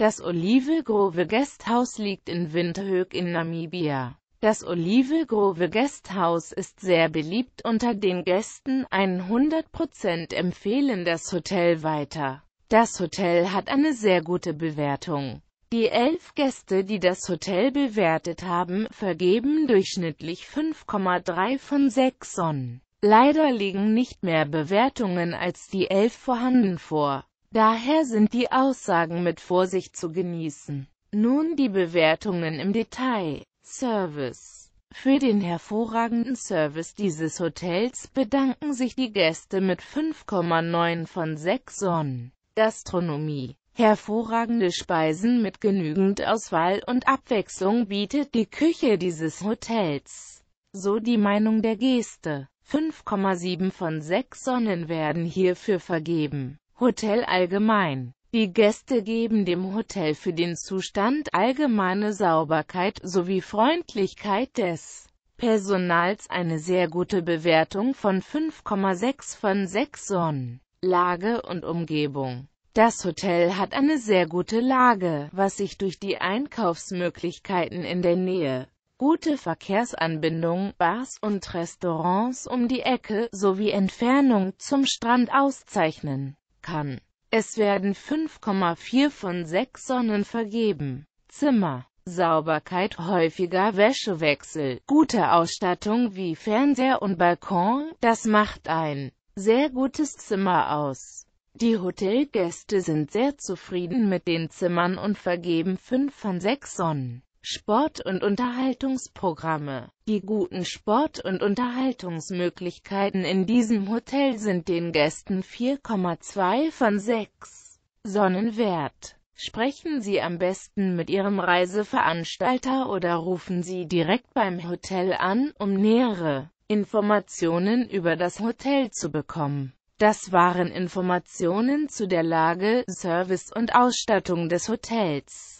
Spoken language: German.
Das Olive Grove Guesthouse liegt in Windhoek in Namibia. Das Olive Grove Guesthouse ist sehr beliebt unter den Gästen, 100% empfehlen das Hotel weiter. Das Hotel hat eine sehr gute Bewertung. Die elf Gäste, die das Hotel bewertet haben, vergeben durchschnittlich 5,3 von 6 Sonnen. Leider liegen nicht mehr Bewertungen als die elf vorhanden vor. Daher sind die Aussagen mit Vorsicht zu genießen. Nun die Bewertungen im Detail. Service Für den hervorragenden Service dieses Hotels bedanken sich die Gäste mit 5,9 von 6 Sonnen. Gastronomie Hervorragende Speisen mit genügend Auswahl und Abwechslung bietet die Küche dieses Hotels. So die Meinung der Geste. 5,7 von 6 Sonnen werden hierfür vergeben. Hotel allgemein. Die Gäste geben dem Hotel für den Zustand allgemeine Sauberkeit sowie Freundlichkeit des Personals eine sehr gute Bewertung von 5,6 von 6 Sonnen. Lage und Umgebung Das Hotel hat eine sehr gute Lage, was sich durch die Einkaufsmöglichkeiten in der Nähe, gute Verkehrsanbindung, Bars und Restaurants um die Ecke sowie Entfernung zum Strand auszeichnen kann. Es werden 5,4 von 6 Sonnen vergeben. Zimmer, Sauberkeit, häufiger Wäschewechsel, gute Ausstattung wie Fernseher und Balkon, das macht ein sehr gutes Zimmer aus. Die Hotelgäste sind sehr zufrieden mit den Zimmern und vergeben 5 von 6 Sonnen. Sport- und Unterhaltungsprogramme Die guten Sport- und Unterhaltungsmöglichkeiten in diesem Hotel sind den Gästen 4,2 von 6 Sonnenwert. Sprechen Sie am besten mit Ihrem Reiseveranstalter oder rufen Sie direkt beim Hotel an, um nähere Informationen über das Hotel zu bekommen. Das waren Informationen zu der Lage, Service und Ausstattung des Hotels.